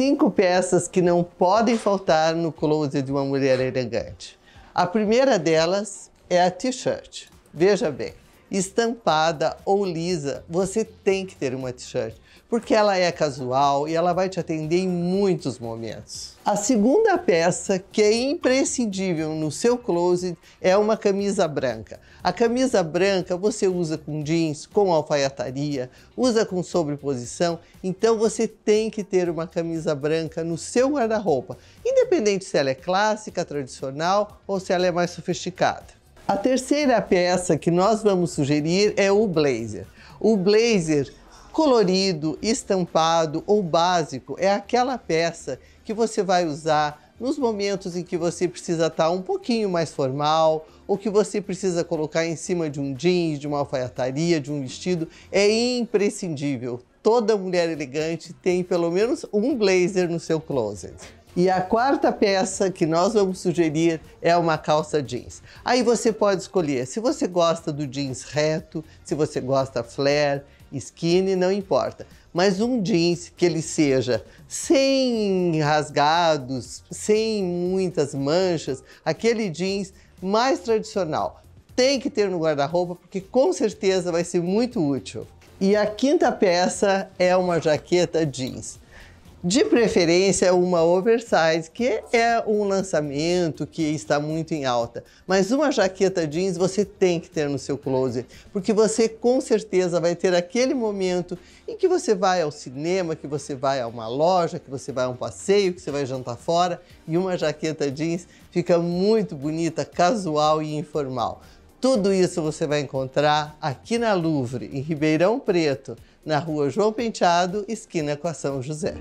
cinco peças que não podem faltar no closet de uma mulher elegante. A primeira delas é a t-shirt. Veja bem, estampada ou lisa, você tem que ter uma t-shirt, porque ela é casual e ela vai te atender em muitos momentos. A segunda peça que é imprescindível no seu closet é uma camisa branca. A camisa branca você usa com jeans, com alfaiataria, usa com sobreposição, então você tem que ter uma camisa branca no seu guarda-roupa, independente se ela é clássica, tradicional ou se ela é mais sofisticada. A terceira peça que nós vamos sugerir é o blazer. O blazer colorido, estampado ou básico é aquela peça que você vai usar nos momentos em que você precisa estar um pouquinho mais formal ou que você precisa colocar em cima de um jeans, de uma alfaiataria, de um vestido, é imprescindível. Toda mulher elegante tem pelo menos um blazer no seu closet. E a quarta peça que nós vamos sugerir é uma calça jeans. Aí você pode escolher se você gosta do jeans reto, se você gosta flare, skinny, não importa. Mas um jeans que ele seja sem rasgados, sem muitas manchas, aquele jeans mais tradicional. Tem que ter no guarda-roupa porque com certeza vai ser muito útil. E a quinta peça é uma jaqueta jeans. De preferência, uma oversize, que é um lançamento que está muito em alta. Mas uma jaqueta jeans você tem que ter no seu closet, porque você com certeza vai ter aquele momento em que você vai ao cinema, que você vai a uma loja, que você vai a um passeio, que você vai jantar fora, e uma jaqueta jeans fica muito bonita, casual e informal. Tudo isso você vai encontrar aqui na Louvre, em Ribeirão Preto, na rua João Penteado, esquina com a São José.